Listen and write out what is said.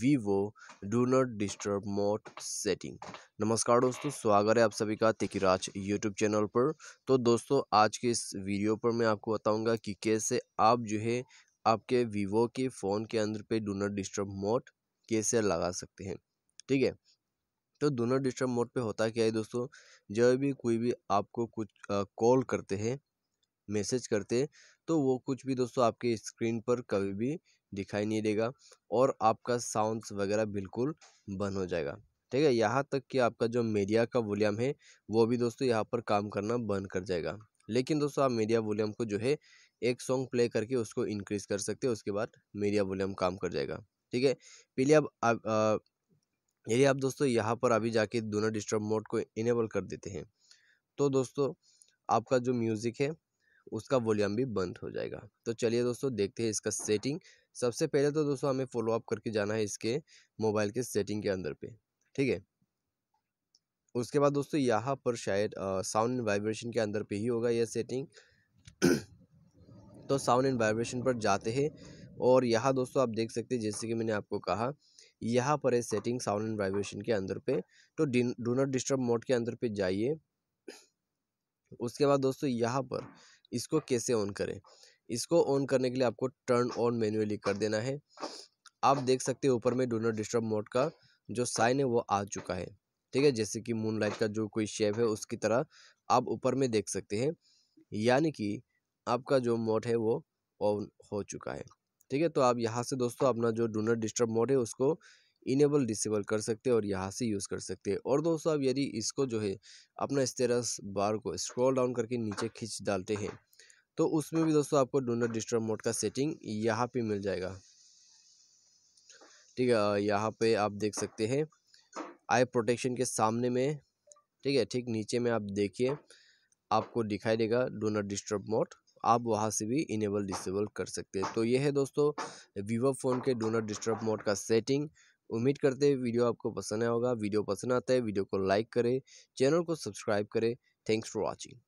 Vivo do not disturb mode setting नमस्कार दोस्तों स्वागत है आप सभी का तिकराज यूट्यूब चैनल पर तो दोस्तों आज के इस वीडियो पर मैं आपको बताऊंगा कि कैसे आप जो है आपके वीवो के फ़ोन के अंदर पे डू नॉट डिस्टर्ब मोड कैसे लगा सकते हैं ठीक है तो डू नॉट डिस्टर्ब मोड पे होता क्या है दोस्तों जब भी कोई भी आपको कुछ कॉल करते हैं मैसेज करते हैं तो वो कुछ भी दोस्तों आपके स्क्रीन पर कभी भी दिखाई नहीं देगा और आपका साउंड्स वगैरह बिल्कुल बंद हो जाएगा ठीक है यहाँ तक कि आपका जो मीडिया का वॉल्यूम है वो भी दोस्तों यहाँ पर काम करना बंद कर जाएगा लेकिन दोस्तों आप मीडिया वॉल्यूम को जो है एक सॉन्ग प्ले करके उसको इंक्रीज़ कर सकते हो उसके बाद मीडिया वॉल्यूम काम कर जाएगा ठीक है पहले आप यदि आप दोस्तों यहाँ पर अभी जाके दोनों डिस्टर्ब मोड को इनेबल कर देते हैं तो दोस्तों आपका जो म्यूज़िक है उसका वॉल्यूम भी बंद हो जाएगा तो चलिए दोस्तों देखते हैं इसका सेटिंग सबसे पहले तो दोस्तों हमें फॉलो अप करके जाना है इसके मोबाइल के सेटिंग के अंदर पे ठीक है उसके बाद दोस्तों यहाँ पर शायद साउंड एंड वाइब्रेशन के अंदर पे ही होगा यह सेटिंग तो साउंड एंड वाइब्रेशन पर जाते हैं और यहाँ दोस्तों आप देख सकते हैं जैसे कि मैंने आपको कहा यहाँ पर है सेटिंग साउंड एंड वाइब्रेशन के अंदर पे तो डू नॉट डिस्टर्ब मोड के अंदर पे जाइए उसके बाद दोस्तों यहाँ पर इसको कैसे ऑन करें इसको ऑन करने के लिए आपको टर्न ऑन मैन्युअली कर देना है आप देख सकते हैं ऊपर में डोनर डिस्टर्ब मोड का जो साइन है वो आ चुका है ठीक है जैसे कि मूनलाइट का जो कोई शेप है उसकी तरह आप ऊपर में देख सकते हैं यानी कि आपका जो मोड है वो ऑन हो चुका है ठीक है तो आप यहाँ से दोस्तों अपना जो डोनर डिस्टर्ब मोड है उसको इनेबल डिसेबल कर सकते हैं और यहाँ से यूज़ कर सकते हैं और दोस्तों आप यदि इसको जो है अपना स्टेरस बार को स्क्रॉल डाउन करके नीचे खींच डालते हैं तो उसमें भी दोस्तों आपको डोनर डिस्टर्ब मोड का सेटिंग यहाँ पे मिल जाएगा ठीक है यहाँ पे आप देख सकते हैं आई प्रोटेक्शन के सामने में ठीक है ठीक नीचे में आप देखिए आपको दिखाई देगा डोनर डिस्टर्ब मोड आप वहाँ से भी इनेबल डिसेबल कर सकते हैं तो ये है दोस्तों वीवो फ़ोन के डोनर डिस्टर्ब मोड का सेटिंग उम्मीद करते हैं वीडियो आपको पसंद आया होगा वीडियो पसंद आता है वीडियो को लाइक करें चैनल को सब्सक्राइब करें थैंक्स फॉर वॉचिंग